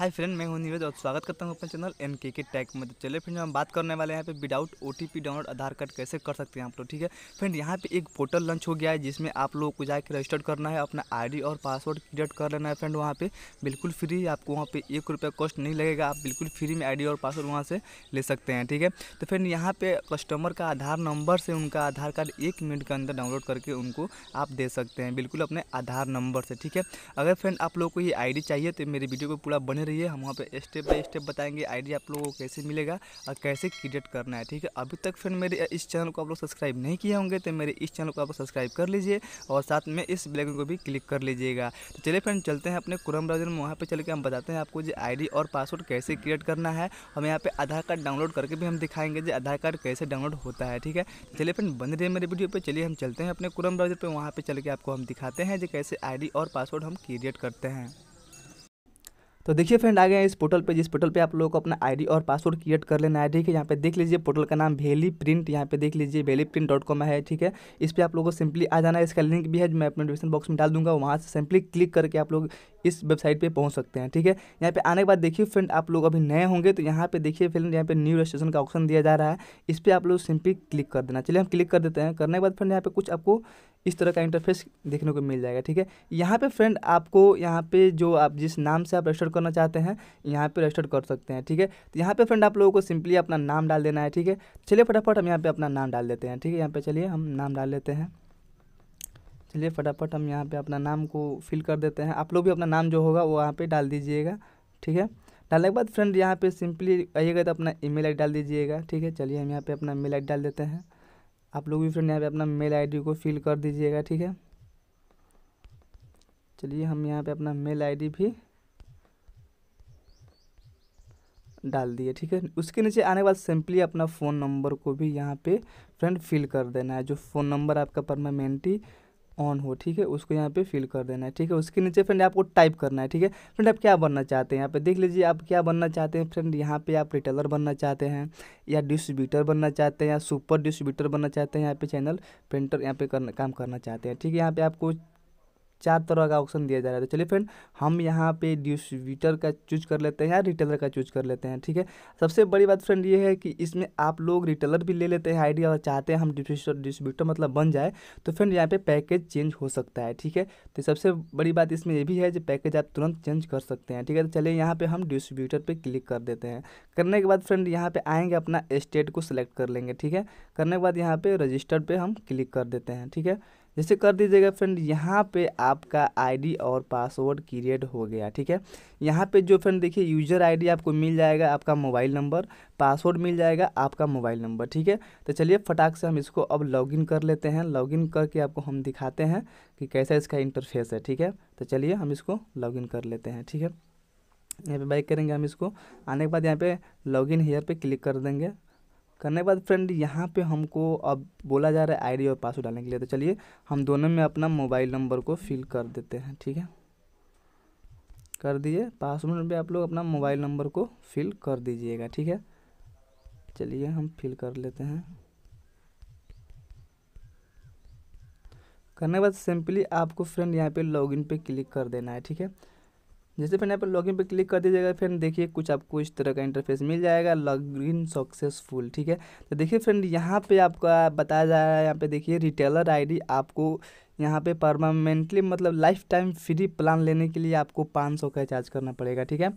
hi friend मैं हूं नीरज और स्वागत करता हूं अपने चैनल एन के के टैक में तो चले फ्रेंड हम बात करने वाले हैं यहाँ पे विदाउट ओ डाउनलोड आधार कार्ड कैसे कर सकते हैं आप लोग ठीक है फ्रेंड यहाँ पे एक पोर्टल लॉन्च हो गया है जिसमें आप लोगों को जाकर रजिस्टर करना है अपना आई और पासवर्ड क्रिएट कर लेना है फ्रेंड वहाँ पर बिल्कुल फ्री आपको वहाँ पर एक रुपया कॉस्ट नहीं लगेगा आप बिल्कुल फ्री में आई और पासवर्ड वहाँ से ले सकते हैं ठीक है तो फ्रेंड यहाँ पर कस्टमर का आधार नंबर से उनका आधार कार्ड एक मिनट के अंदर डाउनलोड करके उनको आप दे सकते हैं बिल्कुल अपने आधार नंबर से ठीक है अगर फ्रेंड आप लोग को ये आई चाहिए तो मेरी वीडियो को पूरा बने रहिए हम वहाँ पे स्टेप बाय स्टेप बताएंगे आइडिया आप लोगों को कैसे मिलेगा और कैसे क्रिएट करना है ठीक है अभी तक फिर मेरे इस चैनल को आप लोग सब्सक्राइब नहीं किए होंगे तो मेरे इस चैनल को आप सब्सक्राइब कर लीजिए और साथ में इस बेलाइकन को भी क्लिक कर लीजिएगा तो चलिए फ्रेंड चलते हैं अपने कुरम ब्राउजर में वहाँ पर चल के हम बताते हैं आपको जो आई और पासवर्ड कैसे क्रिएट करना है हम यहाँ पर आधार कार्ड डाउनलोड करके भी हम दिखाएंगे जो आधार कार्ड कैसे डाउनलोड होता है ठीक है तो चलिए फ्रेंड बन रहे मेरे वीडियो पर चलिए हम चलते हैं अपने कुरम ब्राउजर पर वहाँ पर चल के आपको हम दिखाते हैं जो कैसे आई और पासवर्ड हम क्रिएट करते हैं तो देखिए फ्रेंड आ गए इस पोर्टल पे जिस पोर्टल पे आप लोगों को अपना आईडी और पासवर्ड क्रिएट कर लेना है ठीक है यहाँ पे देख लीजिए पोर्टल का नाम वेली प्रिंट यहाँ पे देख लीजिए वेली प्रिंट डॉट कॉम है ठीक है इस पर आप लोगों को सिंपली आ जाना है इसका लिंक भी है जो मैं अपने डिस्क्रिप्शन बॉक्स में डाल दूंगा वहाँ से सिंपली क्लिक करके आप लोग इस वेबसाइट पर पहुँच सकते हैं ठीक है यहाँ पे आने के बाद देखिए फ्रेंड आप लोग अभी नए होंगे तो यहाँ पे देखिए फ्रेंड यहाँ पे न्यू रजिस्ट्रेशन का ऑप्शन दिया जा रहा है इस पर आप लोग सिंपली क्लिक कर देना चलिए हम क्लिक कर देते हैं करने के बाद फ्रेंड यहाँ पे कुछ आपको इस तरह का इंटरफेस देखने को मिल जाएगा ठीक है यहाँ पे फ्रेंड आपको यहाँ पे जो आप जिस नाम से आप रजिस्टर करना चाहते हैं यहाँ पे रजिस्टर कर सकते हैं ठीक है तो यहाँ पे फ्रेंड आप लोगों को सिंपली अपना नाम डाल देना है ठीक है चलिए फटाफट हम यहाँ पे अपना नाम डाल देते हैं ठीक है यहाँ पे चलिए हम नाम डाल लेते हैं चलिए फटाफट हम यहाँ पर अपना नाम को फिल कर देते हैं आप लोग भी अपना नाम जो होगा वो यहाँ पर डाल दीजिएगा ठीक है डालने के बाद फ्रेंड यहाँ पर सिंपली आइएगा तो अपना ई मेल डाल दीजिएगा ठीक है चलिए हम यहाँ पर अपना मेल आई डाल देते हैं आप लोग भी फ्रेंड यहाँ पे अपना मेल आईडी को फिल कर दीजिएगा ठीक है चलिए हम यहाँ पे अपना मेल आईडी भी डाल दिए ठीक है उसके नीचे आने के बाद सिंपली अपना फ़ोन नंबर को भी यहाँ पे फ्रेंड फिल कर देना है जो फ़ोन नंबर आपका परमानेंटी ऑन हो ठीक है उसको यहाँ पे फिल कर देना है ठीक है उसके नीचे फ्रेंड आपको टाइप करना है ठीक है फ्रेंड आप क्या बनना चाहते हैं यहाँ पे देख लीजिए आप क्या बनना चाहते हैं फ्रेंड यहाँ पे आप रिटेलर बनना चाहते हैं या डिस्ट्रीब्यूटर बनना चाहते हैं या सुपर डिस्ट्रीब्यूटर बनना चाहते हैं यहाँ पे चैनल प्रिंटर यहाँ पे करना काम करना चाहते हैं ठीक है यहाँ पे आपको चार तरह का ऑप्शन दिया जा रहा है तो चलिए फ्रेंड हम यहाँ पे डिस्ट्रीब्यूटर का चूज कर लेते हैं या रिटेलर का चूज कर लेते हैं ठीक है सबसे बड़ी बात फ्रेंड ये है कि इसमें आप लोग रिटेलर भी ले लेते हैं आइडिया और चाहते हैं हम डिस्ट्रीब्यूटर डिस्ट्रीब्यूटर मतलब बन जाए तो फ्रेंड यहाँ पर पैकेज चेंज हो सकता है ठीक है तो सबसे बड़ी बात इसमें यह भी है जो पैकेज आप तुरंत चेंज कर सकते हैं ठीक है तो चलिए यहाँ पर हम डिस्ट्रीब्यूटर पर क्लिक कर देते हैं करने के बाद फ्रेंड यहाँ पर आएंगे अपना स्टेट को सिलेक्ट कर लेंगे ठीक है करने के बाद यहाँ पर रजिस्टर पर हम क्लिक कर देते हैं ठीक है जैसे कर दीजिएगा फ्रेंड यहाँ पे आपका आईडी और पासवर्ड क्रिएट हो गया ठीक है यहाँ पे जो फ्रेंड देखिए यूजर आईडी आपको मिल जाएगा आपका मोबाइल नंबर पासवर्ड मिल जाएगा आपका मोबाइल नंबर ठीक है तो चलिए फटाक से हम इसको अब लॉगिन कर लेते हैं लॉगिन करके आपको हम दिखाते हैं कि कैसा इसका इंटरफेस है ठीक है तो चलिए हम इसको लॉग कर लेते हैं ठीक है यहाँ पे बाइक करेंगे हम इसको आने के बाद यहाँ पे लॉग हेयर पे क्लिक कर देंगे करने के बाद फ्रेंड यहाँ पे हमको अब बोला जा रहा है आईडी और पासवर्ड डालने के लिए तो चलिए हम दोनों में अपना मोबाइल नंबर को फिल कर देते हैं ठीक है कर दीजिए पासवर्ड भी आप लोग अपना मोबाइल नंबर को फिल कर दीजिएगा ठीक है चलिए हम फिल कर लेते हैं करने के बाद सिंपली आपको फ्रेंड यहाँ पे लॉगिन पे क्लिक कर देना है ठीक है जैसे फिर यहाँ पर लॉगिन पर क्लिक कर दीजिएगा फ्रेंड देखिए कुछ आपको इस तरह का इंटरफेस मिल जाएगा लॉगिन सक्सेसफुल ठीक है तो देखिए फ्रेंड यहाँ पे आपका बताया जा रहा है यहाँ पे देखिए रिटेलर आईडी आपको यहाँ पे परमानेंटली मतलब लाइफ टाइम फ्री प्लान लेने के लिए आपको पाँच सौ का चार्ज करना पड़ेगा ठीक है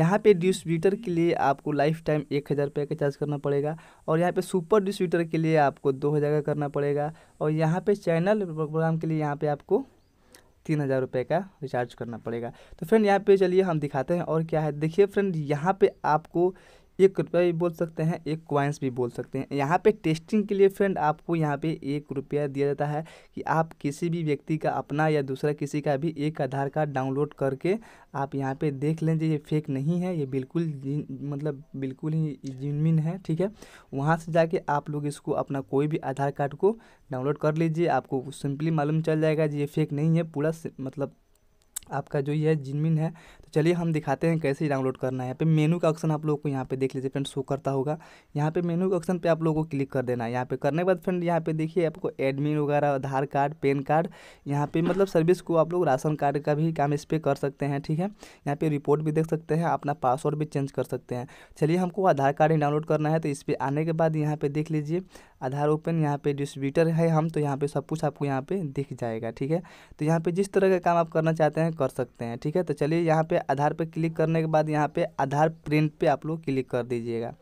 यहाँ पे डिस्ट्रीब्यूटर के लिए आपको लाइफ टाइम एक हज़ार रुपये का चार्ज करना पड़ेगा और यहाँ पे सुपर डिस्ट्रीब्यूटर के लिए आपको दो हज़ार का करना पड़ेगा और यहाँ पे चैनल प्रोग्राम के लिए यहाँ पे आपको तीन हज़ार रुपये का रिचार्ज करना पड़ेगा तो फ्रेंड यहाँ पे चलिए हम दिखाते हैं और क्या है देखिए फ्रेंड यहाँ पे आपको एक रुपया भी बोल सकते हैं एक क्वाइंस भी बोल सकते हैं यहाँ पे टेस्टिंग के लिए फ्रेंड आपको यहाँ पे एक रुपया दिया जाता है कि आप किसी भी व्यक्ति का अपना या दूसरा किसी का भी एक आधार कार्ड डाउनलोड करके आप यहाँ पे देख लें ये फेक नहीं है ये बिल्कुल मतलब बिल्कुल ही जिनमिन है ठीक है वहाँ से जाके आप लोग इसको अपना कोई भी आधार कार्ड को डाउनलोड कर लीजिए आपको सिंपली मालूम चल जाएगा जी ये फेक नहीं है पूरा मतलब आपका जो ये जिनमिन है तो चलिए हम दिखाते हैं कैसे डाउनलोड करना है यहाँ पे मेनू का ऑप्शन आप लोग को यहाँ पे देख लीजिए फ्रेंड शो करता होगा यहाँ पे मेनू के ऑप्शन पे आप लोगों को क्लिक कर देना है यहाँ पे करने के बाद फ्रेंड यहाँ पे देखिए आपको एडमिन वगैरह आधार कार्ड पेन कार्ड यहाँ पे मतलब सर्विस को आप लोग राशन कार्ड का भी काम इस पर कर सकते हैं ठीक है यहाँ पे रिपोर्ट भी देख सकते हैं अपना पासवर्ड भी चेंज कर सकते हैं चलिए हमको आधार कार्ड ही डाउनलोड करना है तो इस पर आने के बाद यहाँ पे देख लीजिए आधार ओपन यहाँ पे डिस्ट्रीब्यूटर है हम तो यहाँ पे सब कुछ आपको यहाँ पे दिख जाएगा ठीक है तो यहाँ पे जिस तरह का काम आप करना चाहते हैं कर सकते हैं ठीक है तो चलिए यहाँ पे आधार पे क्लिक करने के बाद यहाँ पे आधार प्रिंट पे आप लोग क्लिक कर दीजिएगा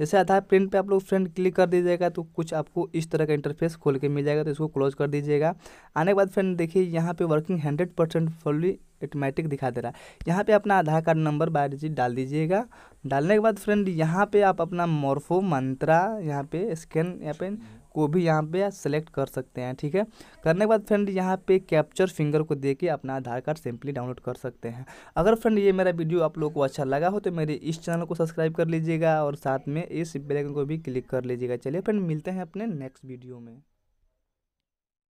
जैसे आधार प्रिंट पे आप लोग फ्रेंड क्लिक कर दीजिएगा तो कुछ आपको इस तरह का इंटरफेस खोल के मिल जाएगा तो इसको क्लोज कर दीजिएगा आने के बाद फ्रेंड देखिए यहाँ पे working hundred percent fully automatic दिखा दे रहा है यहाँ पे अपना आधार कार्ड नंबर डिजिट डाल दीजिएगा डालने के बाद फ्रेंड यहाँ पे आप अपना मोर्फो मंत्रा यहाँ पे स्कैन या पे को भी यहाँ पे सेलेक्ट कर सकते हैं ठीक है करने के बाद फ्रेंड यहाँ पे कैप्चर फिंगर को दे के अपना आधार कार्ड सिंपली डाउनलोड कर सकते हैं अगर फ्रेंड ये मेरा वीडियो आप लोगों को अच्छा लगा हो तो मेरे इस चैनल को सब्सक्राइब कर लीजिएगा और साथ में इस बेलाइकन को भी क्लिक कर लीजिएगा चलिए फ्रेंड मिलते हैं अपने नेक्स्ट वीडियो में